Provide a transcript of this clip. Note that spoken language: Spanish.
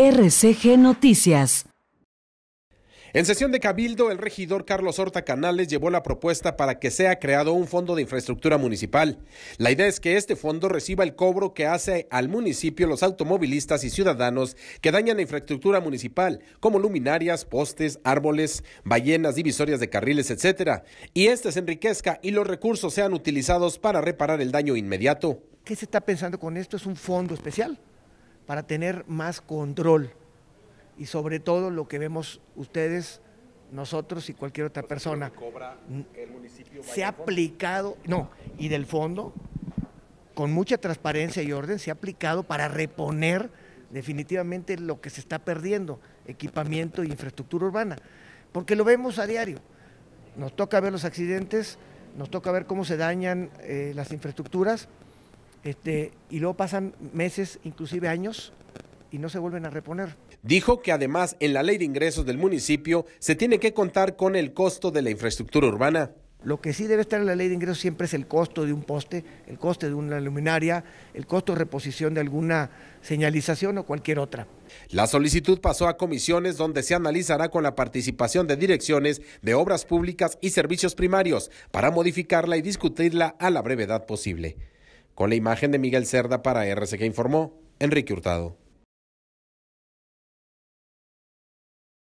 RCG Noticias. En sesión de Cabildo, el regidor Carlos Horta Canales llevó la propuesta para que sea creado un fondo de infraestructura municipal. La idea es que este fondo reciba el cobro que hace al municipio los automovilistas y ciudadanos que dañan la infraestructura municipal, como luminarias, postes, árboles, ballenas, divisorias de carriles, etc. y este se enriquezca y los recursos sean utilizados para reparar el daño inmediato. ¿Qué se está pensando con esto? ¿Es un fondo especial? para tener más control y sobre todo lo que vemos ustedes, nosotros y cualquier otra persona. se ha aplicado, no, y del fondo, con mucha transparencia y orden, se ha aplicado para reponer definitivamente lo que se está perdiendo, equipamiento e infraestructura urbana, porque lo vemos a diario. Nos toca ver los accidentes, nos toca ver cómo se dañan eh, las infraestructuras este, y luego pasan meses, inclusive años, y no se vuelven a reponer. Dijo que además en la ley de ingresos del municipio se tiene que contar con el costo de la infraestructura urbana. Lo que sí debe estar en la ley de ingresos siempre es el costo de un poste, el coste de una luminaria, el costo de reposición de alguna señalización o cualquier otra. La solicitud pasó a comisiones donde se analizará con la participación de direcciones de obras públicas y servicios primarios para modificarla y discutirla a la brevedad posible. Con la imagen de Miguel Cerda para que informó Enrique Hurtado.